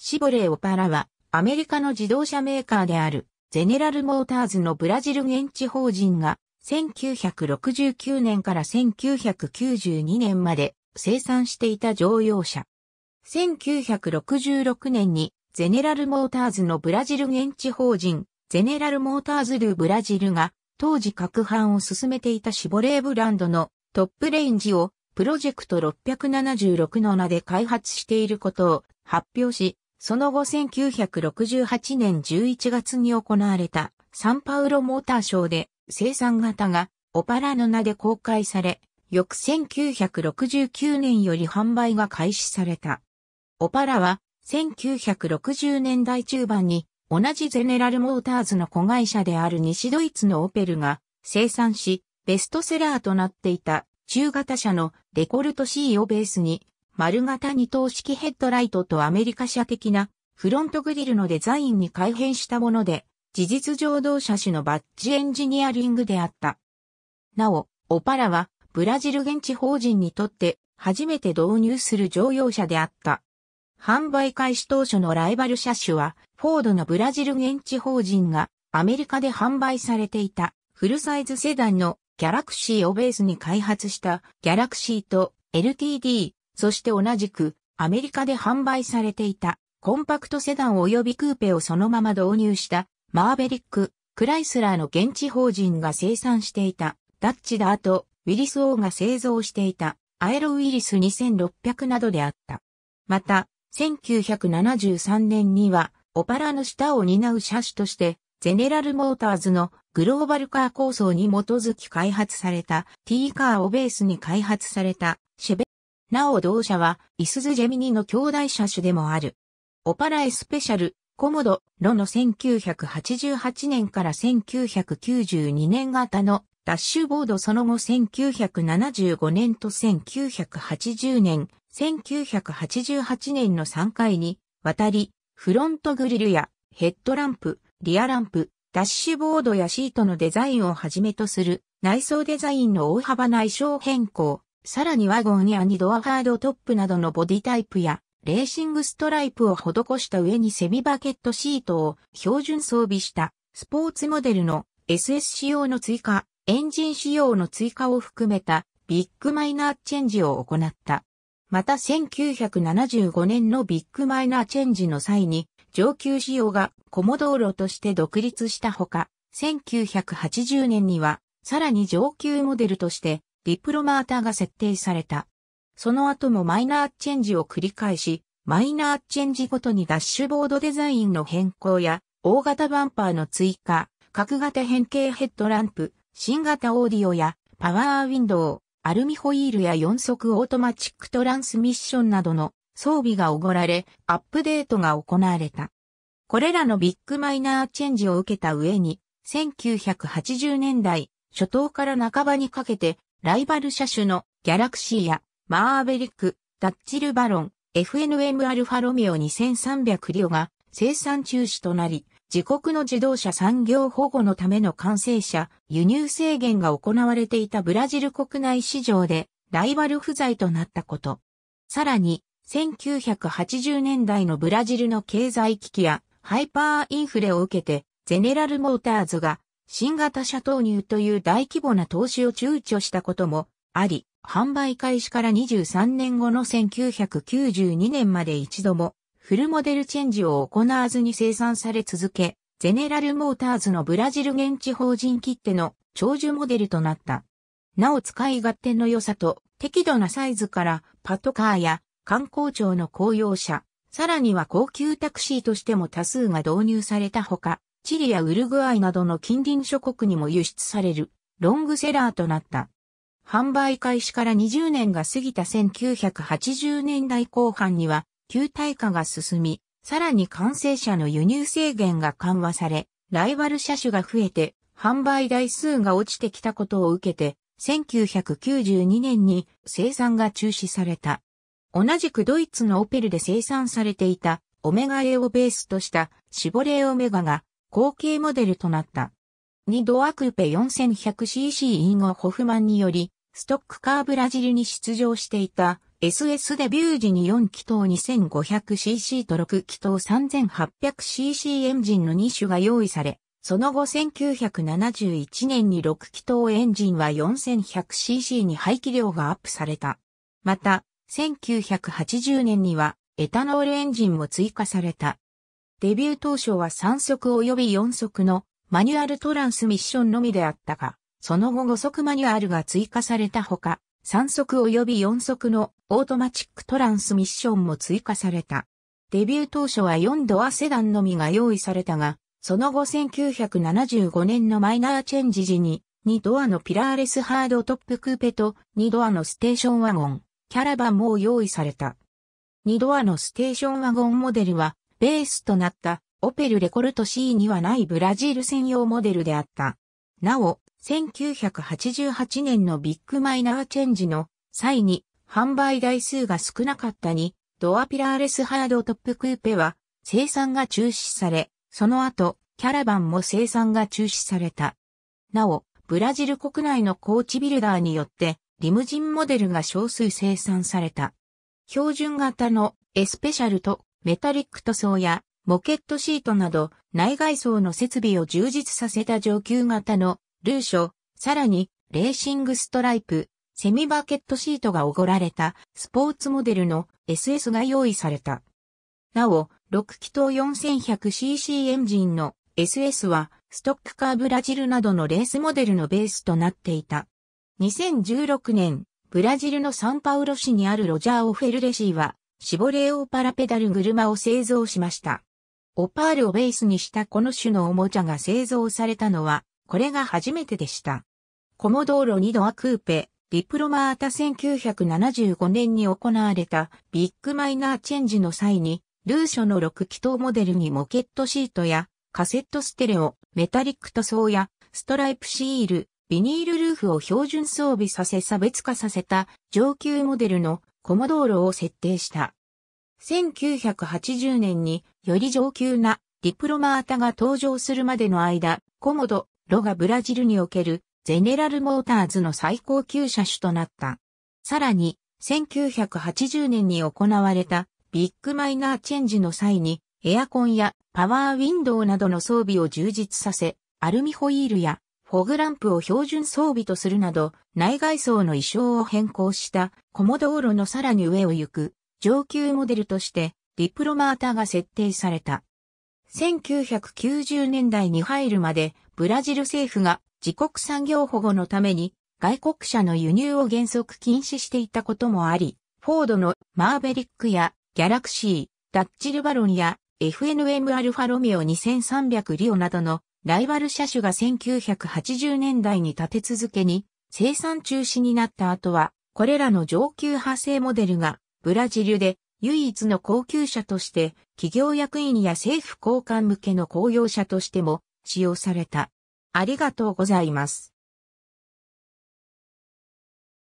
シボレーオパラは、アメリカの自動車メーカーである、ゼネラルモーターズのブラジル現地法人が、1969年から1992年まで生産していた乗用車。1966年に、ゼネラルモーターズのブラジル現地法人、ゼネラルモーターズ・ル・ブラジルが、当時各販を進めていたシボレーブランドのトップレンジを、プロジェクト676の名で開発していることを発表し、その後1968年11月に行われたサンパウロモーターショーで生産型がオパラの名で公開され、翌1969年より販売が開始された。オパラは1960年代中盤に同じゼネラルモーターズの子会社である西ドイツのオペルが生産し、ベストセラーとなっていた中型車のデコルト C をベースに丸型二等式ヘッドライトとアメリカ車的なフロントグリルのデザインに改変したもので、事実上同車種のバッジエンジニアリングであった。なお、オパラはブラジル現地法人にとって初めて導入する乗用車であった。販売開始当初のライバル車種は、フォードのブラジル現地法人がアメリカで販売されていたフルサイズセダンのギャラクシーをベースに開発したギャラクシーと LTD そして同じく、アメリカで販売されていた、コンパクトセダン及びクーペをそのまま導入した、マーベリック、クライスラーの現地法人が生産していた、ダッチダート、ウィリス王が製造していた、アエロウィリス2600などであった。また、1973年には、オパラの下を担う車種として、ゼネラルモーターズのグローバルカー構想に基づき開発された T カーをベースに開発されたシェベなお同社は、イスズ・ジェミニの兄弟車種でもある。オパラエスペシャル、コモド、ロの1988年から1992年型のダッシュボードその後1975年と1980年、1988年の3回に、渡り、フロントグリルやヘッドランプ、リアランプ、ダッシュボードやシートのデザインをはじめとする内装デザインの大幅な衣装変更、さらにワゴンや2ドアハードトップなどのボディタイプや、レーシングストライプを施した上にセミバケットシートを標準装備したスポーツモデルの SS 仕様の追加、エンジン仕様の追加を含めたビッグマイナーチェンジを行った。また1975年のビッグマイナーチェンジの際に上級仕様がコモ道路として独立したほか、1980年にはさらに上級モデルとしてディプロマーターが設定された。その後もマイナーチェンジを繰り返し、マイナーチェンジごとにダッシュボードデザインの変更や、大型バンパーの追加、角型変形ヘッドランプ、新型オーディオや、パワーウィンドウ、アルミホイールや四速オートマチックトランスミッションなどの装備がおごられ、アップデートが行われた。これらのビッグマイナーチェンジを受けた上に、1980年代初頭から半ばにかけてライバル車種のギャラクシーやマーベリック、ダッチルバロン、FNM アルファロミオ2300リオが生産中止となり、自国の自動車産業保護のための完成車、輸入制限が行われていたブラジル国内市場でライバル不在となったこと。さらに、1980年代のブラジルの経済危機やハイパーインフレを受けて、ゼネラルモーターズが新型車投入という大規模な投資を躊躇したこともあり、販売開始から23年後の1992年まで一度もフルモデルチェンジを行わずに生産され続け、ゼネラルモーターズのブラジル現地法人切手の長寿モデルとなった。なお使い勝手の良さと適度なサイズからパトカーや観光庁の公用車、さらには高級タクシーとしても多数が導入されたほか、チリやウルグアイなどの近隣諸国にも輸出されるロングセラーとなった。販売開始から20年が過ぎた1980年代後半には、旧体化が進み、さらに完成車の輸入制限が緩和され、ライバル車種が増えて、販売台数が落ちてきたことを受けて、1992年に生産が中止された。同じくドイツのオペルで生産されていたオメガ A をベースとしたシボレーオメガが後継モデルとなった。2ドアクーペ 4100cc インゴ・ホフマンにより、ストックカーブラジルに出場していた SS デビュー時に4気筒 2500cc と6気筒 3800cc エンジンの2種が用意され、その後1971年に6気筒エンジンは 4100cc に排気量がアップされた。また、1980年にはエタノールエンジンも追加された。デビュー当初は3速及び4速のマニュアルトランスミッションのみであったが、その後5速マニュアルが追加されたほか、3速及び4速のオートマチックトランスミッションも追加された。デビュー当初は4ドアセダンのみが用意されたが、その後1975年のマイナーチェンジ時に、2ドアのピラーレスハードトップクーペと2ドアのステーションワゴン、キャラバンも用意された。2ドアのステーションワゴンモデルはベースとなったオペルレコルト C にはないブラジル専用モデルであった。なお、1988年のビッグマイナーチェンジの際に販売台数が少なかったに、ドアピラーレスハードトップクーペは生産が中止され、その後、キャラバンも生産が中止された。なお、ブラジル国内のコーチビルダーによって、リムジンモデルが少数生産された。標準型のエスペシャルとメタリック塗装やモケットシートなど内外装の設備を充実させた上級型のルーショ、さらにレーシングストライプ、セミバケットシートがおごられたスポーツモデルの SS が用意された。なお、6気筒 4100cc エンジンの SS はストックカーブラジルなどのレースモデルのベースとなっていた。2016年、ブラジルのサンパウロ市にあるロジャー・オフェルレシーはシボレーオパラペダル車を製造しました。オパールをベースにしたこの種のおもちゃが製造されたのは、これが初めてでした。コモドーロ2ドアクーペ、ディプロマータ1975年に行われたビッグマイナーチェンジの際に、ルーショの6気筒モデルにモケットシートやカセットステレオ、メタリック塗装やストライプシール、ビニールルーフを標準装備させ差別化させた上級モデルのコモー路を設定した。1980年により上級なディプロマータが登場するまでの間、コモド、ロがブラジルにおけるゼネラルモーターズの最高級車種となった。さらに、1980年に行われたビッグマイナーチェンジの際にエアコンやパワーウィンドウなどの装備を充実させ、アルミホイールやフォグランプを標準装備とするなど、内外装の衣装を変更したコモドーロのさらに上を行く上級モデルとしてディプロマータが設定された。1990年代に入るまでブラジル政府が自国産業保護のために外国車の輸入を原則禁止していたこともあり、フォードのマーベリックやギャラクシー、ダッチルバロンや FNM アルファロミオ2300リオなどのライバル車種が1980年代に立て続けに生産中止になった後は、これらの上級派生モデルがブラジルで唯一の高級車として企業役員や政府高官向けの公用車としても使用された。ありがとうございます。